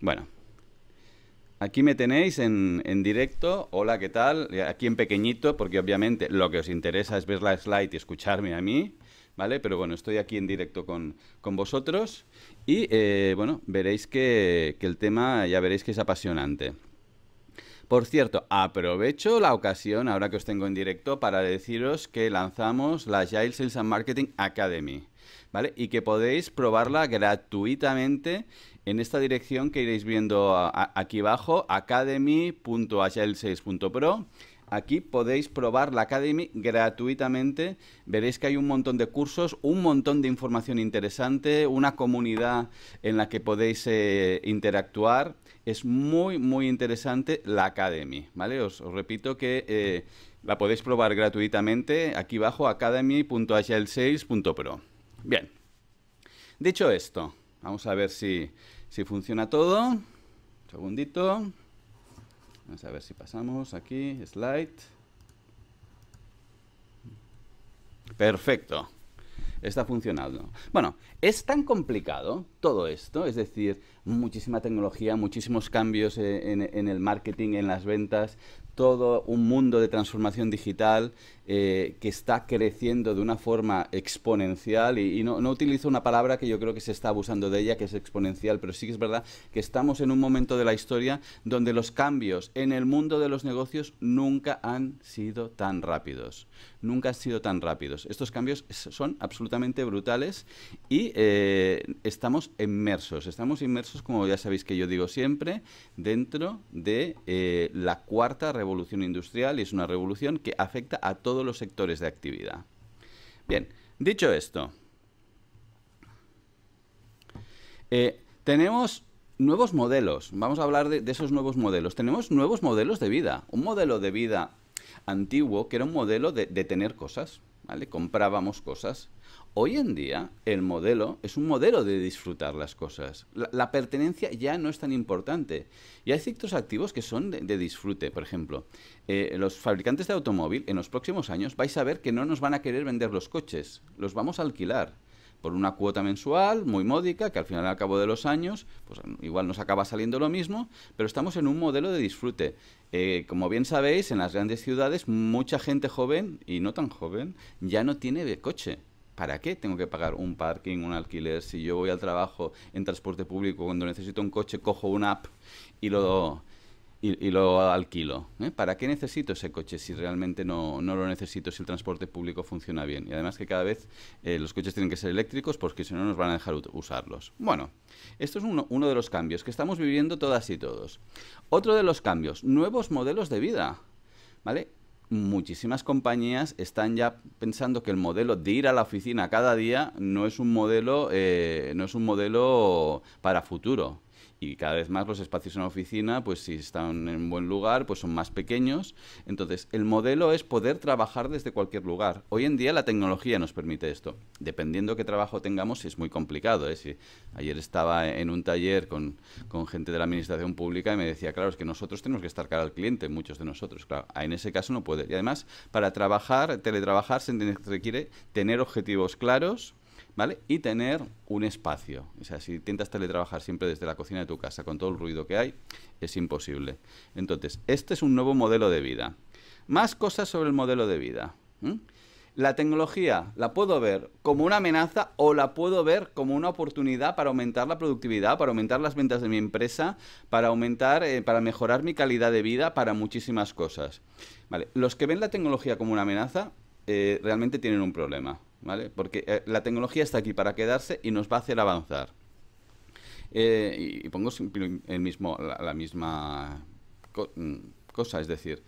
Bueno, Aquí me tenéis en, en, directo. Hola, ¿qué tal? Aquí en pequeñito, porque obviamente lo que os interesa es ver la slide y escucharme a mí, ¿vale? Pero bueno, estoy aquí en directo con, vosotros y, eh, bueno, veréis que, que, el tema ya veréis que es apasionante. Por cierto, aprovecho la ocasión, ahora que os tengo en directo, para deciros que lanzamos la Agile Sales and Marketing Academy. Y que podéis probarla gratuitamente en esta dirección que iréis viendo aquí abajo, academy.agile6.pro. Aquí podéis probar la Academy gratuitamente. Veréis que hay un montón de cursos, un montón de información interesante, una comunidad en la que podéis eh, interactuar. Es muy, muy interesante la Academy, ¿vale? Os, repito que eh, la podéis probar gratuitamente aquí abajo, academy.agile6.pro. Bien. Dicho esto, vamos a ver si, funciona todo. Un segundito. Vamos a ver si pasamos aquí. Slide. Perfecto. Está funcionando. Bueno, es tan complicado todo esto, es decir, muchísima tecnología, muchísimos cambios en el marketing, en las ventas, todo un mundo de transformación digital eh, que está creciendo de una forma exponencial y, no, utilizo una palabra que yo creo que se está abusando de ella, que es exponencial, pero sí que es verdad que estamos en un momento de la historia donde los cambios en el mundo de los negocios nunca han sido tan rápidos. Nunca han sido tan rápidos. Estos cambios son absolutamente brutales y eh, estamos inmersos. Estamos inmersos, como ya sabéis que yo digo siempre, dentro de eh, la cuarta revolución industrial y es una revolución que afecta a todo los sectores de actividad. Bien, dicho esto, eh, tenemos nuevos modelos. Vamos a hablar de, esos nuevos modelos. Tenemos nuevos modelos de vida. Un modelo de vida antiguo que era un modelo de, de tener cosas. ¿vale? Comprábamos cosas. Hoy en día el modelo es un modelo de disfrutar las cosas. La, pertenencia ya no es tan importante. Y hay ciertos activos que son de, disfrute. Por ejemplo, eh, los fabricantes de automóvil en los próximos años vais a ver que no nos van a querer vender los coches, los vamos a alquilar por una cuota mensual muy módica, que al final al cabo de los años, pues igual nos acaba saliendo lo mismo, pero estamos en un modelo de disfrute. Eh, como bien sabéis, en las grandes ciudades mucha gente joven y no tan joven ya no tiene de coche. ¿para qué tengo que pagar un parking, un alquiler? Si yo voy al trabajo en transporte público, cuando necesito un coche, cojo una app y lo, y, y lo alquilo. ¿eh? ¿Para qué necesito ese coche si realmente no, lo necesito, si el transporte público funciona bien? Y además que cada vez eh, los coches tienen que ser eléctricos porque si no nos van a dejar usarlos. Bueno, esto es uno, uno de los cambios que estamos viviendo todas y todos. Otro de los cambios, nuevos modelos de vida. ¿Vale? muchísimas compañías están ya pensando que el modelo de ir a la oficina cada día no es un modelo, eh, no es un modelo para futuro y cada vez más los espacios en la oficina, pues si están en buen lugar, pues son más pequeños. Entonces, el modelo es poder trabajar desde cualquier lugar. Hoy en día la tecnología nos permite esto. Dependiendo qué trabajo tengamos, es muy complicado. ¿eh? ayer estaba en un taller con, con, gente de la administración pública y me decía, claro, es que nosotros tenemos que estar cara al cliente, muchos de nosotros. Claro, ah, en ese caso no puede. Y además, para trabajar, teletrabajar, se requiere tener objetivos claros, ¿vale? Y tener un espacio. O sea, si intentas teletrabajar siempre desde la cocina de tu casa con todo el ruido que hay, es imposible. Entonces, este es un nuevo modelo de vida. Más cosas sobre el modelo de vida. La tecnología la puedo ver como una amenaza o la puedo ver como una oportunidad para aumentar la productividad, para aumentar las ventas de mi empresa, para aumentar, eh, para mejorar mi calidad de vida, para muchísimas cosas. los que ven la tecnología como una amenaza eh, realmente tienen un problema. Porque eh, la tecnología está aquí para quedarse y nos va a hacer avanzar. Eh, y, pongo el mismo, la, misma mm, cosa, es decir,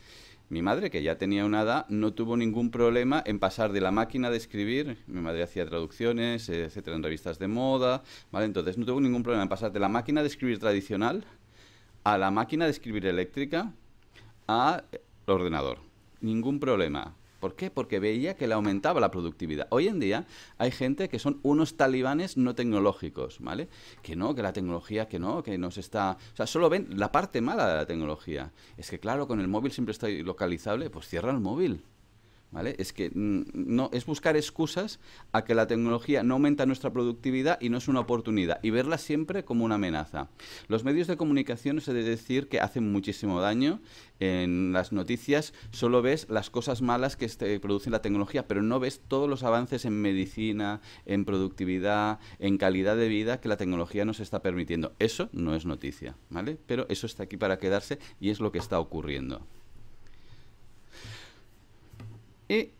mi madre, que ya tenía una edad, no tuvo ningún problema en pasar de la máquina de escribir, mi madre hacía traducciones, eh, etcétera, en revistas de moda, ¿vale? Entonces no tuvo ningún problema en pasar de la máquina de escribir tradicional a la máquina de escribir eléctrica a ordenador. Ningún problema. ¿Por qué? Porque veía que le aumentaba la productividad. Hoy en día hay gente que son unos talibanes no tecnológicos, ¿vale? Que no, que la tecnología, que no, que nos está... O sea, solo ven la parte mala de la tecnología. Es que claro, con el móvil siempre está localizable, pues cierra el móvil. Es que mm, no es buscar excusas a que la tecnología no aumenta nuestra productividad y no es una oportunidad y verla siempre como una amenaza. Los medios de comunicación es de decir que hacen muchísimo daño. En las noticias solo ves las cosas malas que este, produce la tecnología, pero no ves todos los avances en medicina, en productividad, en calidad de vida que la tecnología nos está permitiendo. Eso no es noticia, ¿vale? Pero eso está aquí para quedarse y es lo que está ocurriendo. Y,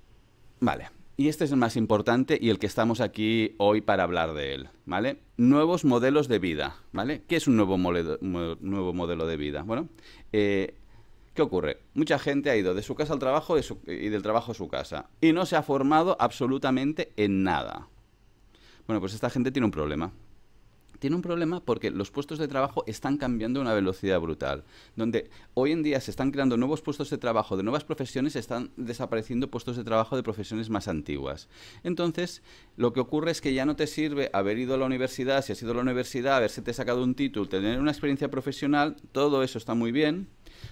vale, y este es el más importante y el que estamos aquí hoy para hablar de él, ¿vale? Nuevos modelos de vida, ¿vale? ¿Qué es un nuevo, modelo, nuevo modelo de vida? Bueno, eh, ¿Qué ocurre? Mucha gente ha ido de su casa al trabajo y, del trabajo a su casa y no se ha formado absolutamente en nada. Bueno, pues esta gente tiene un problema tiene un problema porque los puestos de trabajo están cambiando a una velocidad brutal, donde hoy en día se están creando nuevos puestos de trabajo de nuevas profesiones, están desapareciendo puestos de trabajo de profesiones más antiguas. Entonces, lo que ocurre es que ya no te sirve haber ido a la universidad, si has ido a la universidad, haberse te sacado un título, tener una experiencia profesional, todo eso está muy bien,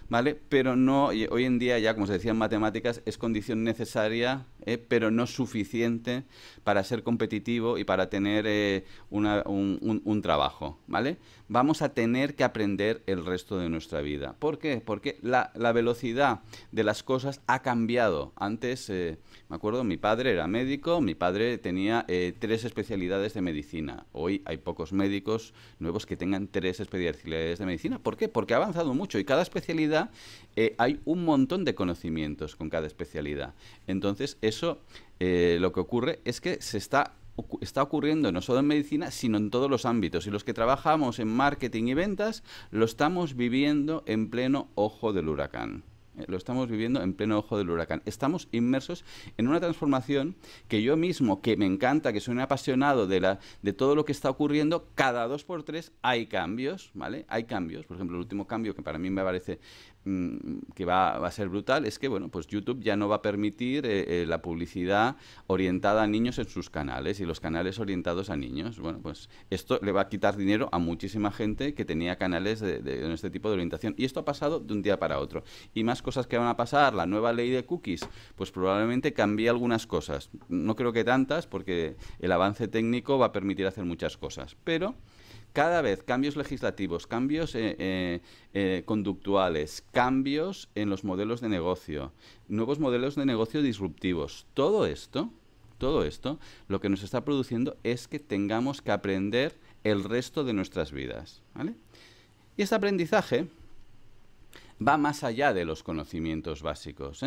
¿vale? Pero no, hoy en día ya, como se decía en matemáticas, es condición necesaria, eh, pero no suficiente para ser competitivo y para tener eh, una, un, un trabajo, ¿vale? vamos a tener que aprender el resto de nuestra vida. ¿Por qué? Porque la, velocidad de las cosas ha cambiado. Antes, eh, me acuerdo, mi padre era médico, mi padre tenía eh, tres especialidades de medicina. Hoy hay pocos médicos nuevos que tengan tres especialidades de medicina. ¿Por qué? Porque ha avanzado mucho y cada especialidad eh, hay un montón de conocimientos con cada especialidad. Entonces, eso lo que ocurre es que se está está ocurriendo no solo en medicina, sino en todos los ámbitos. Y los que trabajamos en marketing y ventas lo estamos viviendo en pleno ojo del huracán. Eh, lo estamos viviendo en pleno ojo del huracán. Estamos inmersos en una transformación que yo mismo, que me encanta, que soy un apasionado de, la, de todo lo que está ocurriendo, cada dos por tres hay cambios, ¿vale? Hay cambios. Por ejemplo, el último cambio que para mí me parece Mm, que va, a ser brutal es que bueno pues YouTube ya no va a permitir eh, eh, la publicidad orientada a niños en sus canales y los canales orientados a niños bueno pues esto le va a quitar dinero a muchísima gente que tenía canales de, de, este tipo de orientación y esto ha pasado de un día para otro y más cosas que van a pasar la nueva ley de cookies pues probablemente cambie algunas cosas no creo que tantas porque el avance técnico va a permitir hacer muchas cosas pero cada vez cambios legislativos, cambios eh, eh, eh, conductuales, cambios en los modelos de negocio, nuevos modelos de negocio disruptivos. Todo esto, todo esto, lo que nos está produciendo es que tengamos que aprender el resto de nuestras vidas. Y este aprendizaje va más allá de los conocimientos básicos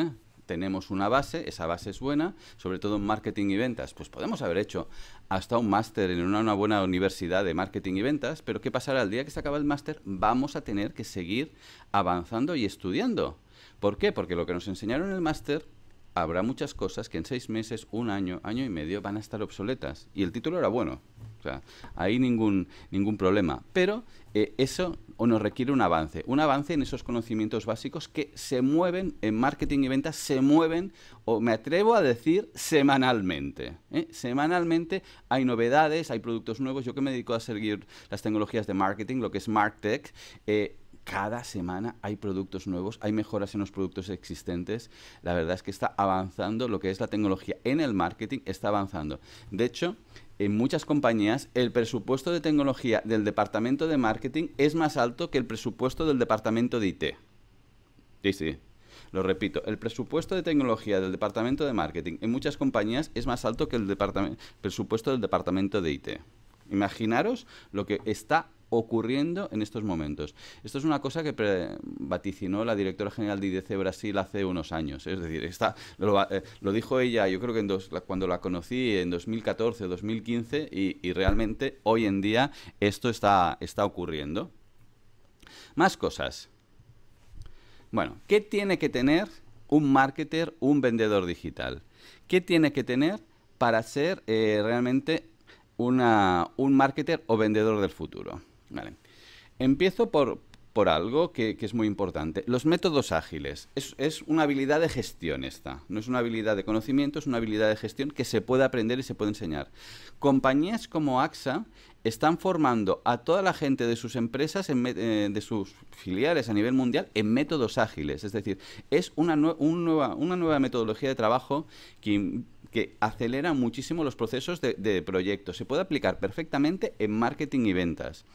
tenemos una base, esa base es buena, sobre todo en marketing y ventas. Pues podemos haber hecho hasta un máster en una, buena universidad de marketing y ventas, pero ¿qué pasará? El día que se acaba el máster vamos a tener que seguir avanzando y estudiando. ¿Por qué? Porque lo que nos enseñaron en el máster habrá muchas cosas que en seis meses, un año, año y medio van a estar obsoletas. Y el título era bueno. O ahí ningún, ningún problema. Pero eh, eso nos requiere un avance, un avance en esos conocimientos básicos que se mueven en marketing y ventas, se mueven, o me atrevo a decir, semanalmente. ¿eh? Semanalmente hay novedades, hay productos nuevos. Yo que me dedico a seguir las tecnologías de marketing, lo que es MarkTech, eh, cada semana hay productos nuevos, hay mejoras en los productos existentes. La verdad es que está avanzando lo que es la tecnología en el marketing, está avanzando. De hecho, en muchas compañías el presupuesto de tecnología del departamento de marketing es más alto que el presupuesto del departamento de IT. Sí, sí. Lo repito, el presupuesto de tecnología del departamento de marketing en muchas compañías es más alto que el presupuesto del departamento de IT. Imaginaros lo que está ocurriendo en estos momentos. Esto es una cosa que vaticinó la directora general de IDC Brasil hace unos años. Es decir, está, lo, eh, dijo ella, yo creo que cuando la conocí en 2014 o 2015, y, y, realmente hoy en día esto está, está ocurriendo. Más cosas. Bueno, ¿qué tiene que tener un marketer, un vendedor digital? ¿Qué tiene que tener para ser eh, realmente una, un marketer o vendedor del futuro? Vale. Empiezo por, por algo que, es muy importante. Los métodos ágiles. Es, una habilidad de gestión esta. No es una habilidad de conocimiento, es una habilidad de gestión que se puede aprender y se puede enseñar. Compañías como AXA están formando a toda la gente de sus empresas, eh, de sus filiales a nivel mundial, en métodos ágiles. Es decir, es una, nueva, una nueva metodología de trabajo que que acelera muchísimo los procesos de, proyecto. proyectos. Se puede aplicar perfectamente en marketing y ventas.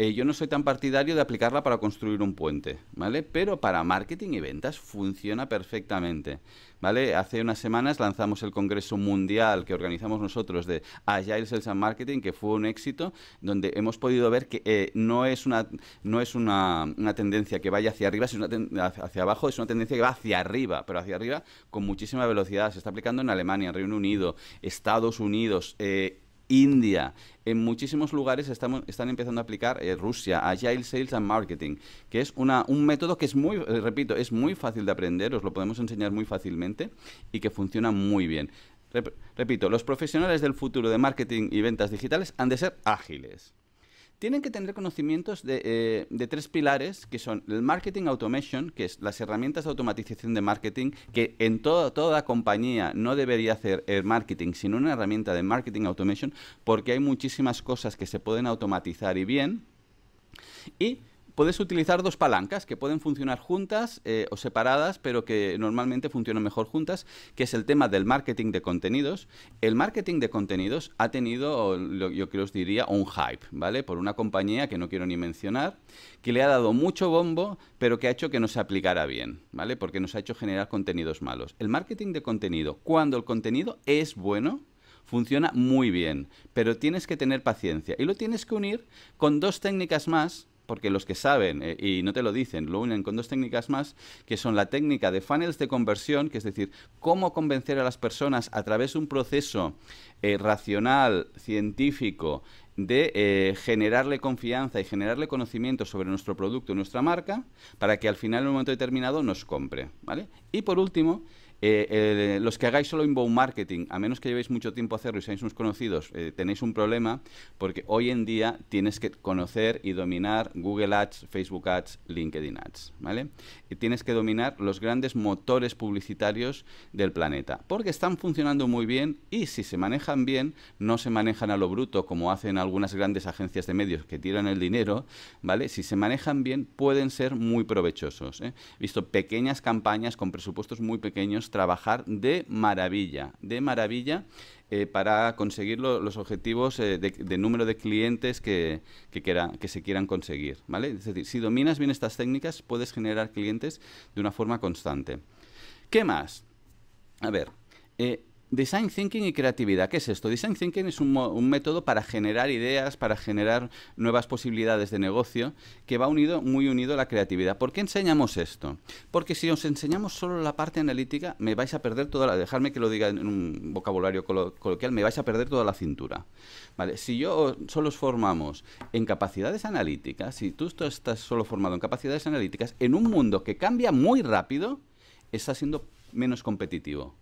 Eh, yo no soy tan partidario de aplicarla para construir un puente, ¿vale? Pero para marketing y ventas funciona perfectamente, ¿vale? Hace unas semanas lanzamos el Congreso Mundial que organizamos nosotros de Agile Sales and Marketing, que fue un éxito, donde hemos podido ver que eh, no es, una, no es una, tendencia que vaya hacia arriba, sino hacia abajo, es una tendencia que va hacia arriba, pero hacia arriba con muchísima velocidad. Se está aplicando en Alemania, Reino Unido, Estados Unidos, eh, India. En muchísimos lugares están empezando a aplicar eh, Rusia, Agile Sales and Marketing, que es un método que es muy, eh, repito, es muy fácil de aprender, os lo podemos enseñar muy fácilmente y que funciona muy bien. repito, los profesionales del futuro de marketing y ventas digitales han de ser ágiles tienen que tener conocimientos eh, de, tres pilares, que son el marketing automation, que es las herramientas de automatización de marketing, que en toda, toda compañía no debería hacer el marketing, sino una herramienta de marketing automation, porque hay muchísimas cosas que se pueden automatizar y bien. Y Puedes utilizar dos palancas que pueden funcionar juntas eh, o separadas, pero que normalmente funcionan mejor juntas, que es el tema del marketing de contenidos. El marketing de contenidos ha tenido, yo creo os diría, un hype, ¿vale? Por una compañía que no quiero ni mencionar, que le ha dado mucho bombo, pero que ha hecho que no se aplicara bien, ¿vale? Porque nos ha hecho generar contenidos malos. El marketing de contenido, cuando el contenido es bueno, funciona muy bien, pero tienes que tener paciencia y lo tienes que unir con dos técnicas más porque los que saben eh, y no te lo dicen, lo unen con dos técnicas más, que son la técnica de funnels de conversión, que es decir, cómo convencer a las personas a través de un proceso eh, racional, científico, de eh, generarle confianza y generarle conocimiento sobre nuestro producto y nuestra marca para que al final en un momento determinado nos compre, ¿vale? Y por último, eh, eh, los que hagáis solo inbound marketing, a menos que llevéis mucho tiempo a hacerlo y seáis unos conocidos, eh, tenéis un problema porque hoy en día tienes que conocer y dominar Google Ads, Facebook Ads, LinkedIn Ads, ¿vale? Y tienes que dominar los grandes motores publicitarios del planeta, porque están funcionando muy bien y si se manejan bien, no se manejan a lo bruto como hacen algunas grandes agencias de medios que tiran el dinero, ¿vale? Si se manejan bien, pueden ser muy provechosos. He visto pequeñas campañas con presupuestos muy pequeños trabajar de maravilla, de maravilla. Eh, para conseguir los objetivos eh, de, número de clientes que, que, se quieran conseguir. ¿vale? Es decir, si dominas bien estas técnicas, puedes generar clientes de una forma constante. ¿Qué más? A ver, eh, Design Thinking y creatividad. ¿Qué es esto? Design Thinking es un, método para generar ideas, para generar nuevas posibilidades de negocio, que va unido, muy unido a la creatividad. ¿Por qué enseñamos esto? Porque si os enseñamos solo la parte analítica, me vais a perder toda la... dejarme que lo diga en un vocabulario coloquial, me vais a perder toda la cintura. ¿Vale? Si yo solo os formamos en capacidades analíticas, si tú estás solo formado en capacidades analíticas, en un mundo que cambia muy rápido, está siendo menos competitivo.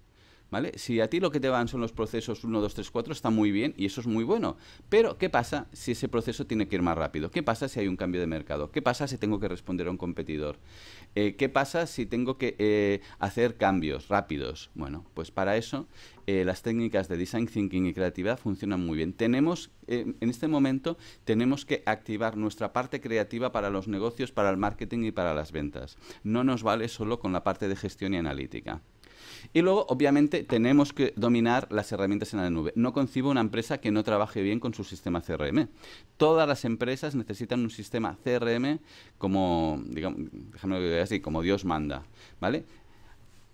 Si a ti lo que te van son los procesos 1, 2, 3, 4, está muy bien y eso es muy bueno. Pero, ¿qué pasa si ese proceso tiene que ir más rápido? ¿Qué pasa si hay un cambio de mercado? ¿Qué pasa si tengo que responder a un competidor? Eh, ¿Qué pasa si tengo que eh, hacer cambios rápidos? Bueno, pues para eso eh, las técnicas de design thinking y creatividad funcionan muy bien. Tenemos, en este momento, tenemos que activar nuestra parte creativa para los negocios, para el marketing y para las ventas. No nos vale solo con la parte de gestión y analítica. Y luego, obviamente, tenemos que dominar las herramientas en la nube. No concibo una empresa que no trabaje bien con su sistema CRM. Todas las empresas necesitan un sistema CRM como, digamos, déjame así, como Dios manda, ¿vale?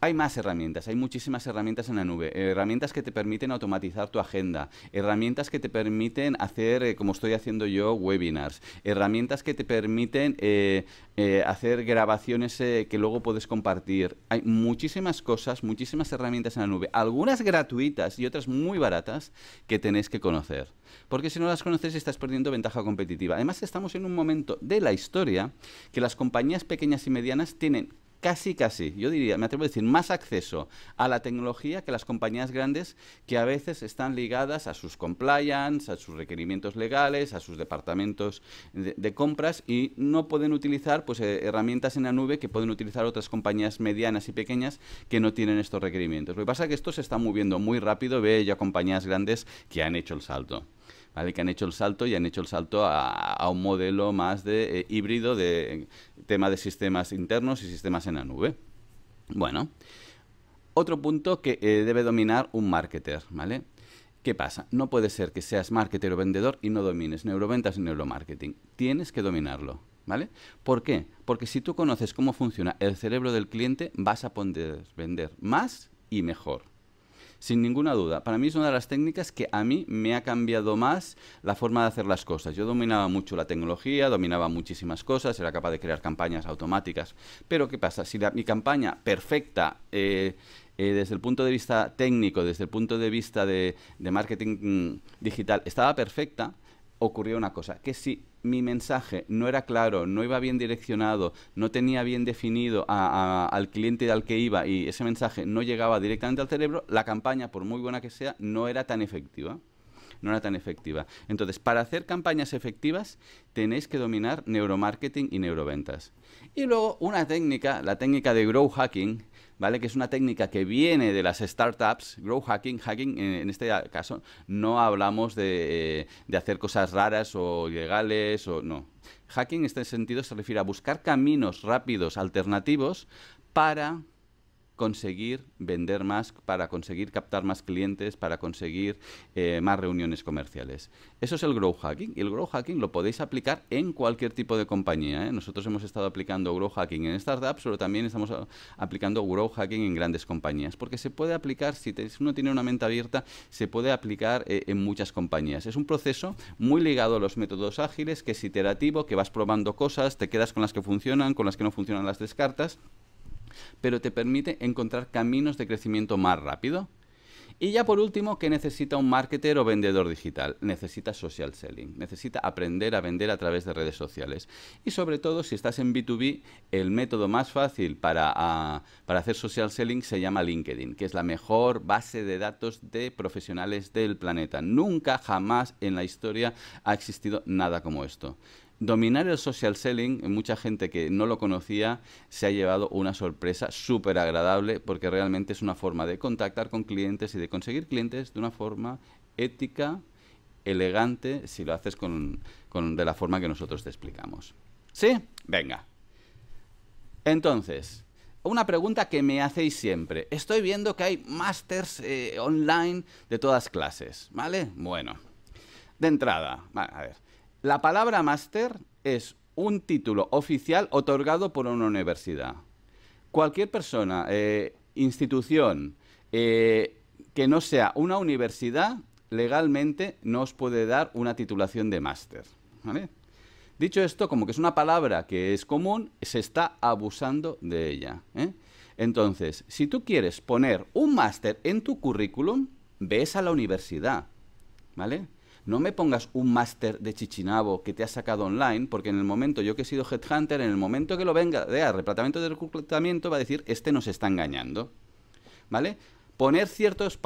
Hay más herramientas, hay muchísimas herramientas en la nube, herramientas que te permiten automatizar tu agenda, herramientas que te permiten hacer, eh, como estoy haciendo yo, webinars, herramientas que te permiten eh, eh, hacer grabaciones que luego puedes compartir. Hay muchísimas cosas, muchísimas herramientas en la nube, algunas gratuitas y otras muy baratas que tenéis que conocer. Porque si no las conoces estás perdiendo ventaja competitiva. Además estamos en un momento de la historia que las compañías pequeñas y medianas tienen casi, casi, yo diría, me atrevo a decir, más acceso a la tecnología que las compañías grandes que a veces están ligadas a sus compliance, a sus requerimientos legales, a sus departamentos de, compras y no pueden utilizar pues, eh, herramientas en la nube que pueden utilizar otras compañías medianas y pequeñas que no tienen estos requerimientos. Lo que pasa es que esto se está moviendo muy rápido, ve ya compañías grandes que han hecho el salto. ¿vale? que han hecho el salto y han hecho el salto a, un modelo más de eh, híbrido de eh, tema de sistemas internos y sistemas en la nube. Bueno, otro punto que eh, debe dominar un marketer, ¿vale? ¿Qué pasa? No puede ser que seas marketer o vendedor y no domines neuroventas y neuromarketing. Tienes que dominarlo, ¿vale? ¿Por qué? Porque si tú conoces cómo funciona el cerebro del cliente, vas a poder vender más y mejor sin ninguna duda. Para mí es una de las técnicas que a mí me ha cambiado más la forma de hacer las cosas. Yo dominaba mucho la tecnología, dominaba muchísimas cosas, era capaz de crear campañas automáticas. Pero ¿qué pasa? Si mi campaña perfecta... Eh, eh, desde el punto de vista técnico, desde el punto de vista de, marketing mm, digital, estaba perfecta, ocurrió una cosa, que si mi mensaje no era claro, no iba bien direccionado, no tenía bien definido a, al cliente al que iba y ese mensaje no llegaba directamente al cerebro, la campaña, por muy buena que sea, no era tan efectiva. No era tan efectiva. Entonces, para hacer campañas efectivas, tenéis que dominar neuromarketing y neuroventas. Y luego, una técnica, la técnica de grow hacking, ¿vale? Que es una técnica que viene de las startups, grow hacking, hacking en, este caso no hablamos de, de hacer cosas raras o ilegales o no. Hacking en este sentido se refiere a buscar caminos rápidos, alternativos, para conseguir vender más, para conseguir captar más clientes, para conseguir eh, más reuniones comerciales. Eso es el grow hacking. Y el grow hacking lo podéis aplicar en cualquier tipo de compañía. ¿eh? Nosotros hemos estado aplicando grow hacking en startups, pero también estamos ah, aplicando grow hacking en grandes compañías. Porque se puede aplicar, si uno tiene una mente abierta, se puede aplicar eh, en muchas compañías. Es un proceso muy ligado a los métodos ágiles, que es iterativo, que vas probando cosas, te quedas con las que funcionan, con las que no funcionan las descartas pero te permite encontrar caminos de crecimiento más rápido. Y ya por último, ¿qué necesita un marketer o vendedor digital? Necesita social selling, necesita aprender a vender a través de redes sociales. Y sobre todo, si estás en B2B, el método más fácil para, ah, para hacer social selling se llama LinkedIn, que es la mejor base de datos de profesionales del planeta. Nunca, jamás en la historia ha existido nada como esto. Dominar el social selling, mucha gente que no lo conocía se ha llevado una sorpresa súper agradable porque realmente es una forma de contactar con clientes y de conseguir clientes de una forma ética, elegante, si lo haces con, de la forma que nosotros te explicamos. ¿Sí? Venga. Entonces, una pregunta que me hacéis siempre. Estoy viendo que hay másters eh, online de todas clases, ¿vale? Bueno, de entrada, a ver, la palabra máster es un título oficial otorgado por una universidad. Cualquier persona, eh, institución eh, que no sea una universidad, legalmente no os puede dar una titulación de máster. Dicho esto, como que es una palabra que es común, se está abusando de ella. ¿eh? Entonces, si tú quieres poner un máster en tu currículum, ves a la universidad. ¿Vale? no me pongas un máster de Chichinabo que te ha sacado online, porque en el momento, yo que he sido headhunter, en el momento que lo venga de replatamiento de reclutamiento, va a decir, este nos está engañando. ¿Vale? Poner ciertos,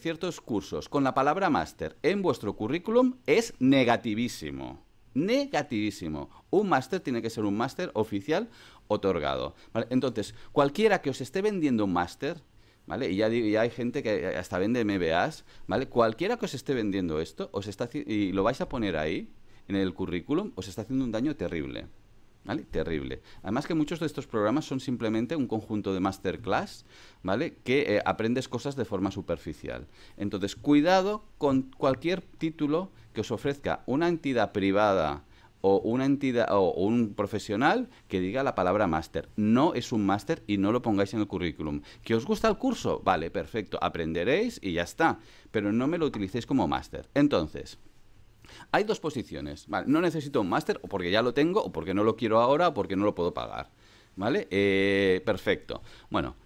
ciertos cursos con la palabra máster en vuestro currículum es negativísimo. Negativísimo. Un máster tiene que ser un máster oficial otorgado. Entonces, cualquiera que os esté vendiendo un máster, ¿Vale? Y ya, hay gente que eh, hasta vende MBAs, ¿vale? Cualquiera que os esté vendiendo esto, os está y lo vais a poner ahí, en el currículum, os está haciendo un daño terrible. ¿Vale? Terrible. Además que muchos de estos programas son simplemente un conjunto de masterclass, ¿vale? Que eh, aprendes cosas de forma superficial. Entonces, cuidado con cualquier título que os ofrezca una entidad privada o una entidad o un profesional que diga la palabra máster. No es un máster y no lo pongáis en el currículum. ¿Que os gusta el curso? Vale, perfecto, aprenderéis y ya está, pero no me lo utilicéis como máster. Entonces, hay dos posiciones, no necesito un máster o porque ya lo tengo o porque no lo quiero ahora o porque no lo puedo pagar. ¿Vale? Eh, perfecto. Bueno,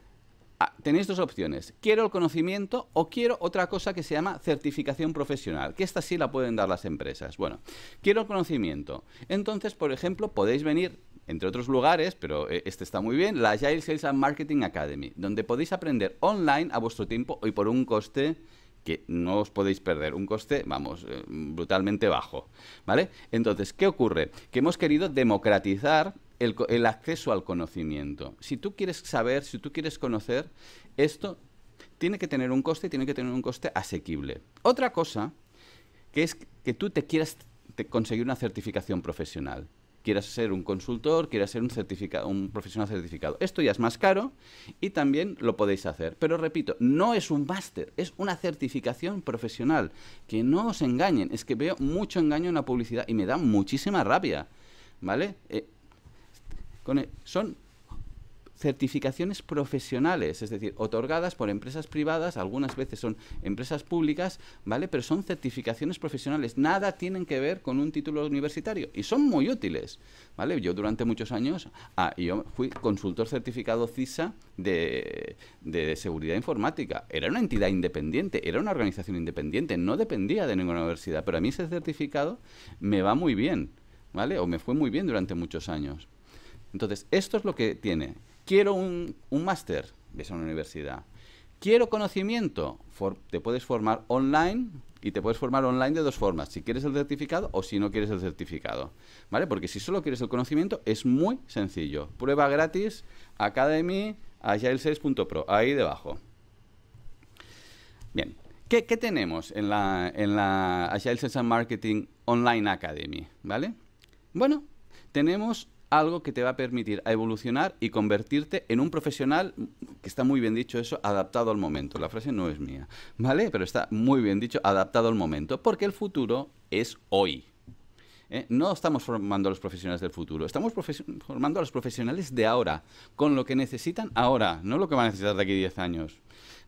Ah, tenéis dos opciones. Quiero el conocimiento o quiero otra cosa que se llama certificación profesional, que esta sí la pueden dar las empresas. Bueno, quiero el conocimiento. Entonces, por ejemplo, podéis venir, entre otros lugares, pero eh, este está muy bien, la Agile Sales and Marketing Academy, donde podéis aprender online a vuestro tiempo y por un coste que no os podéis perder, un coste, vamos, eh, brutalmente bajo, ¿vale? Entonces, ¿qué ocurre? Que hemos querido democratizar el, acceso al conocimiento. Si tú quieres saber, si tú quieres conocer, esto tiene que tener un coste, y tiene que tener un coste asequible. Otra cosa que es que tú te quieras conseguir una certificación profesional. Quieras ser un consultor, quieras ser un, certificado, un profesional certificado. Esto ya es más caro y también lo podéis hacer. Pero repito, no es un máster, es una certificación profesional. Que no os engañen, es que veo mucho engaño en la publicidad y me da muchísima rabia. ¿Vale? Eh, son certificaciones profesionales, es decir, otorgadas por empresas privadas, algunas veces son empresas públicas, ¿vale? Pero son certificaciones profesionales, nada tienen que ver con un título universitario y son muy útiles, ¿vale? Yo durante muchos años, ah, yo fui consultor certificado CISA de, de seguridad informática, era una entidad independiente, era una organización independiente, no dependía de ninguna universidad, pero a mí ese certificado me va muy bien, ¿vale? O me fue muy bien durante muchos años. Entonces, esto es lo que tiene. Quiero un, máster, de esa universidad. Quiero conocimiento, te puedes formar online y te puedes formar online de dos formas, si quieres el certificado o si no quieres el certificado. ¿Vale? Porque si solo quieres el conocimiento es muy sencillo. Prueba gratis, Academy, Agile6.pro, ahí debajo. Bien, ¿qué, tenemos en la, en Agile Marketing Online Academy? ¿Vale? Bueno, tenemos algo que te va a permitir a evolucionar y convertirte en un profesional, que está muy bien dicho eso, adaptado al momento. La frase no es mía, ¿vale? Pero está muy bien dicho, adaptado al momento, porque el futuro es hoy. ¿eh? No estamos formando a los profesionales del futuro, estamos formando a los profesionales de ahora, con lo que necesitan ahora, no lo que van a necesitar de aquí diez 10 años.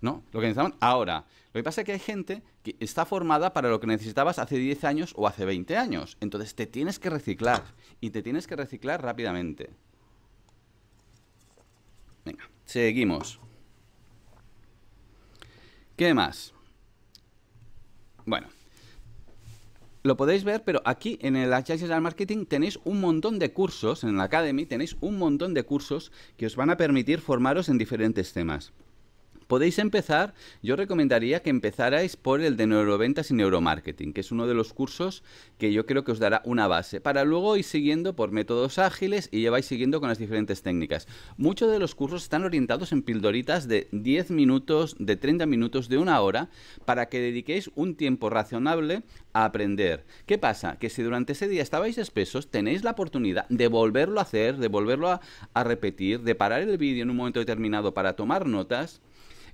¿no? Lo que necesitamos ahora. Lo que pasa es que hay gente que está formada para lo que necesitabas hace 10 años o hace 20 años. Entonces te tienes que reciclar y te tienes que reciclar rápidamente. Venga, seguimos. ¿Qué más? Bueno, lo podéis ver, pero aquí en el Agile Marketing tenéis un montón de cursos, en la Academy tenéis un montón de cursos que os van a permitir formaros en diferentes temas podéis empezar, yo recomendaría que empezarais por el de neuroventas y neuromarketing, que es uno de los cursos que yo creo que os dará una base, para luego ir siguiendo por métodos ágiles y lleváis siguiendo con las diferentes técnicas. Muchos de los cursos están orientados en pildoritas de 10 minutos, de 30 minutos, de una hora, para que dediquéis un tiempo razonable a aprender. ¿Qué pasa? Que si durante ese día estabais espesos, tenéis la oportunidad de volverlo a hacer, de volverlo a repetir, de parar el vídeo en un momento determinado para tomar notas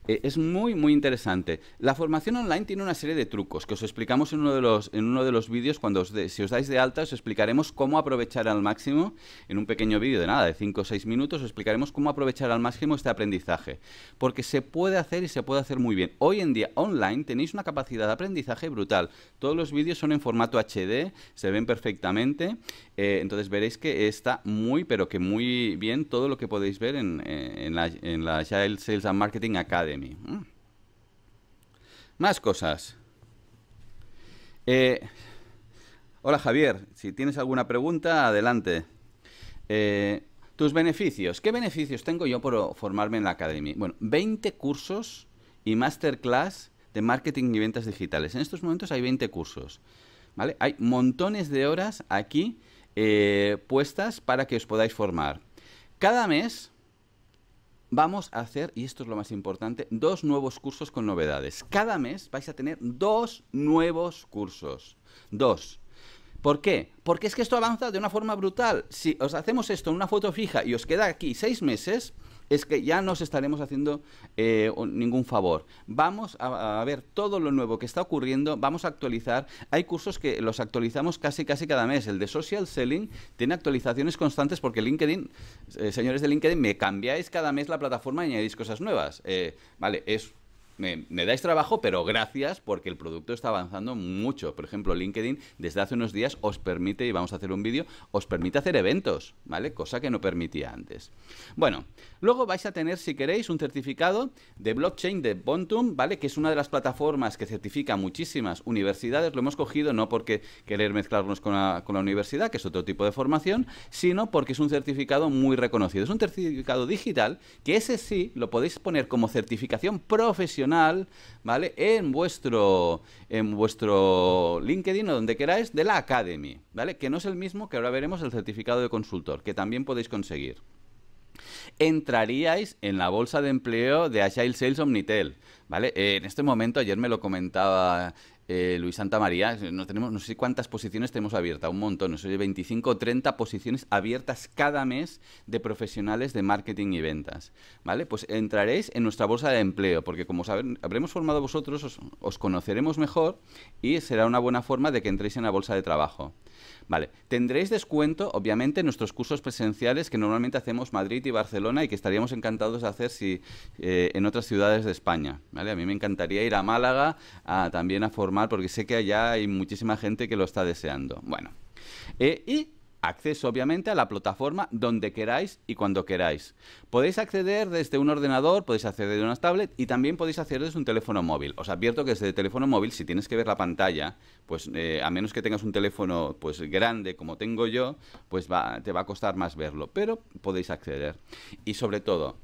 eh, es muy, muy interesante. La formación online tiene una serie de trucos que os explicamos en uno de los, en uno de los vídeos. Cuando os si os dais de alta, os explicaremos cómo aprovechar al máximo, en un pequeño vídeo de nada, de 5 o 6 minutos, os explicaremos cómo aprovechar al máximo este aprendizaje. Porque se puede hacer y se puede hacer muy bien. Hoy en día, online, tenéis una capacidad de aprendizaje brutal. Todos los vídeos son en formato HD, se ven perfectamente. Eh, entonces veréis que está muy, pero que muy bien todo lo que podéis ver en, eh, la, en Sales and Marketing Academy. Mm. Más cosas. Eh, hola Javier, si tienes alguna pregunta, adelante. Eh, tus beneficios. ¿Qué beneficios tengo yo por formarme en la academia? Bueno, 20 cursos y masterclass de marketing y ventas digitales. En estos momentos hay 20 cursos. ¿vale? Hay montones de horas aquí eh, puestas para que os podáis formar. Cada mes vamos a hacer, y esto es lo más importante, dos nuevos cursos con novedades. Cada mes vais a tener dos nuevos cursos. Dos. ¿Por qué? Porque es que esto avanza de una forma brutal. Si os hacemos esto en una foto fija y os queda aquí seis meses, es que ya no os estaremos haciendo eh, ningún favor. Vamos a, ver todo lo nuevo que está ocurriendo, vamos a actualizar. Hay cursos que los actualizamos casi casi cada mes. El de Social Selling tiene actualizaciones constantes porque LinkedIn, eh, señores de LinkedIn, me cambiáis cada mes la plataforma y añadís cosas nuevas. Eh, vale, es me, dais trabajo, pero gracias porque el producto está avanzando mucho. Por ejemplo, LinkedIn desde hace unos días os permite, y vamos a hacer un vídeo, os permite hacer eventos, ¿vale? Cosa que no permitía antes. Bueno, luego vais a tener, si queréis, un certificado de blockchain de Bontum, ¿vale? Que es una de las plataformas que certifica muchísimas universidades. Lo hemos cogido no porque querer mezclarnos con la universidad, que es otro tipo de formación, sino porque es un certificado muy reconocido. Es un certificado digital que ese sí lo podéis poner como certificación profesional ¿vale? En vuestro, en vuestro LinkedIn o donde queráis de la Academy, ¿vale? Que no es el mismo que ahora veremos el certificado de consultor, que también podéis conseguir. Entraríais en la bolsa de empleo de Agile Sales Omnitel, ¿vale? Eh, en este momento, ayer me lo comentaba eh, Luis María, no, tenemos, no sé cuántas posiciones tenemos abiertas, un montón, no sé, 25 o 30 posiciones abiertas cada mes de profesionales de marketing y ventas, ¿vale? Pues entraréis en nuestra bolsa de empleo, porque como os habremos formado vosotros, os conoceremos mejor y será una buena forma de que entréis en la bolsa de trabajo. Vale, tendréis descuento, obviamente, en nuestros cursos presenciales que normalmente hacemos Madrid y Barcelona y que estaríamos encantados de hacer si, eh, en otras ciudades de España. ¿vale? A mí me encantaría ir a Málaga también a formar, porque sé que allá hay muchísima gente que lo está deseando. Bueno, eh, Acceso obviamente a la plataforma donde queráis y cuando queráis. Podéis acceder desde un ordenador, podéis acceder de una tablet y también podéis acceder desde un teléfono móvil. Os advierto que desde el teléfono móvil, si tienes que ver la pantalla, pues eh, a menos que tengas un teléfono pues grande como tengo yo, pues va, te va a costar más verlo, pero podéis acceder. Y sobre todo,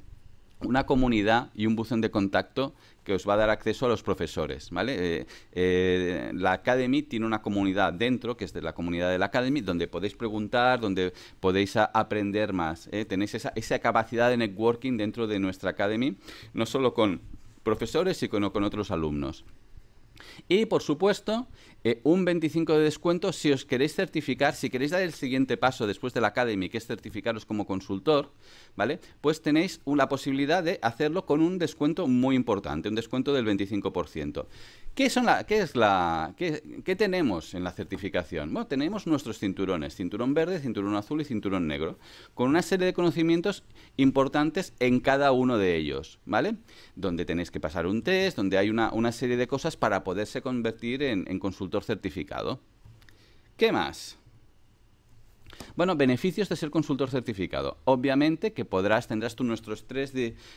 una comunidad y un buzón de contacto que os va a dar acceso a los profesores, ¿vale? Eh, eh, la Academy tiene una comunidad dentro, que es de la comunidad de la Academy, donde podéis preguntar, donde podéis aprender más. ¿eh? Tenéis esa, capacidad de networking dentro de nuestra Academy, no solo con profesores, sino con otros alumnos. Y por supuesto, eh, un 25 de descuento si os queréis certificar, si queréis dar el siguiente paso después de la Academy, que es certificaros como consultor, ¿vale? Pues tenéis la posibilidad de hacerlo con un descuento muy importante, un descuento del 25%. ¿Qué, tenemos en la certificación? Bueno, tenemos nuestros cinturones, cinturón verde, cinturón azul y cinturón negro, con una serie de conocimientos importantes en cada uno de ellos, ¿vale? Donde tenéis que pasar un test, donde hay una, serie de cosas para poderse convertir en, en consultor certificado. ¿Qué más? Bueno, beneficios de ser consultor certificado. Obviamente que podrás, tendrás tú nuestros tres,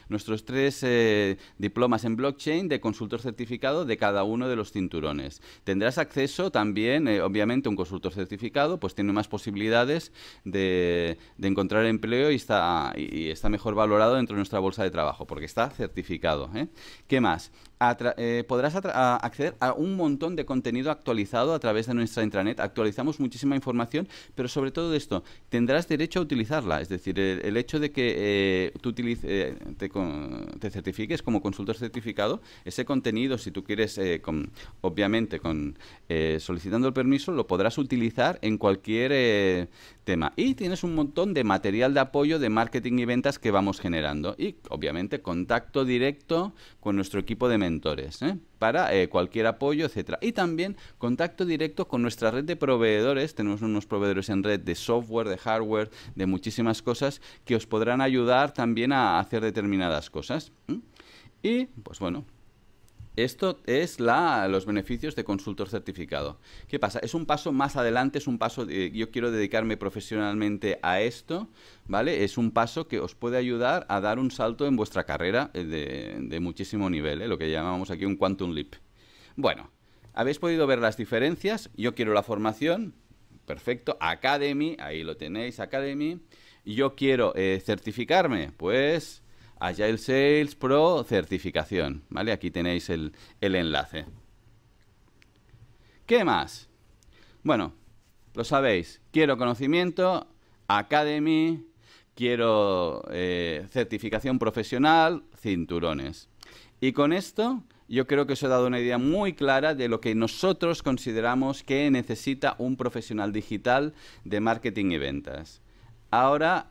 nuestros tres eh, diplomas en blockchain de consultor certificado de cada uno de los cinturones. Tendrás acceso también, obviamente, eh, obviamente un consultor certificado pues tiene más posibilidades de, encontrar empleo y está, y está mejor valorado dentro de nuestra bolsa de trabajo porque está certificado. ¿eh? ¿Qué más? Eh, podrás acceder a un montón de contenido actualizado a través de nuestra intranet. Actualizamos muchísima información, pero sobre todo esto, tendrás derecho a utilizarla. Es decir, el, hecho de que eh, tú eh, te, certifiques como consultor certificado, ese contenido, si tú quieres, obviamente, con solicitando el permiso, lo podrás utilizar en cualquier tema. Y tienes un montón de material de apoyo de marketing y ventas que vamos generando. Y obviamente contacto directo con nuestro equipo de mentores ¿eh? para eh, cualquier apoyo, etcétera. Y también contacto directo con nuestra red de proveedores. Tenemos unos proveedores en red de software, de hardware, de muchísimas cosas que os podrán ayudar también a hacer determinadas cosas. Y pues bueno, esto es la, los beneficios de consultor certificado. ¿Qué pasa? Es un paso más adelante, es un paso, eh, yo quiero dedicarme profesionalmente a esto, ¿vale? Es un paso que os puede ayudar a dar un salto en vuestra carrera eh, de, muchísimo nivel, eh, lo que llamamos aquí un quantum leap. Bueno, habéis podido ver las diferencias, yo quiero la formación, perfecto, Academy, ahí lo tenéis, Academy. Yo quiero certificarme, pues Agile Sales Pro certificación, ¿vale? Aquí tenéis el, el enlace. ¿Qué más? Bueno, lo sabéis, quiero conocimiento, Academy, quiero eh, certificación profesional, cinturones. Y con esto yo creo que os he dado una idea muy clara de lo que nosotros consideramos que necesita un profesional digital de marketing y ventas. Ahora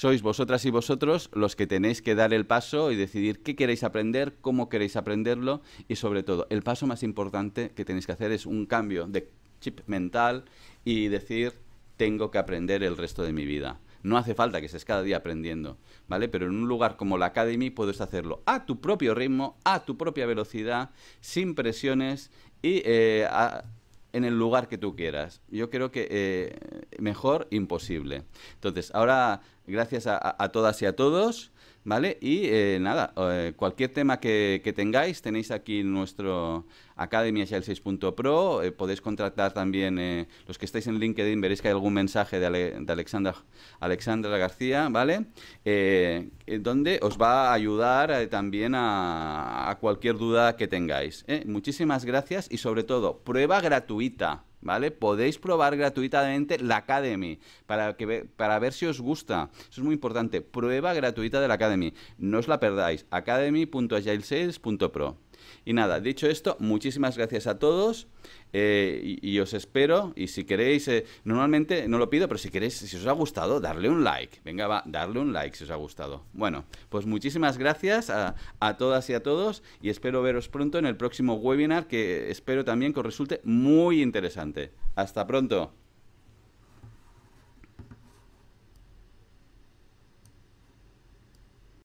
sois vosotras y vosotros los que tenéis que dar el paso y decidir qué queréis aprender, cómo queréis aprenderlo y sobre todo, el paso más importante que tenéis que hacer es un cambio de chip mental y decir, tengo que aprender el resto de mi vida. No hace falta que estés cada día aprendiendo, ¿vale? Pero en un lugar como la Academy puedes hacerlo a tu propio ritmo, a tu propia velocidad, sin presiones y eh, a, en el lugar que tú quieras. Yo creo que eh, mejor imposible. Entonces, ahora, gracias a, a todas y a todos. ¿vale? Y eh, nada, eh, cualquier tema que, tengáis, tenéis aquí nuestro Academia Shell 6.pro, pro eh, podéis contactar también, los que estáis en LinkedIn, veréis que hay algún mensaje de, Alexandra, Alexandra García, ¿vale? donde os va a ayudar también a, cualquier duda que tengáis. Muchísimas gracias y sobre todo, prueba gratuita. ¿Vale? Podéis probar gratuitamente la Academy para, para ver si os gusta. Eso es muy importante. Prueba gratuita de la Academy. No os la perdáis. academy.agilesales.pro y nada, dicho esto, muchísimas gracias a todos eh, y, os espero. Y si queréis, eh, normalmente no lo pido, pero si queréis, si os ha gustado, darle un like. Venga, va, darle un like si os ha gustado. Bueno, pues muchísimas gracias a, a todas y a todos y espero veros pronto en el próximo webinar que espero también que os resulte muy interesante. Hasta pronto.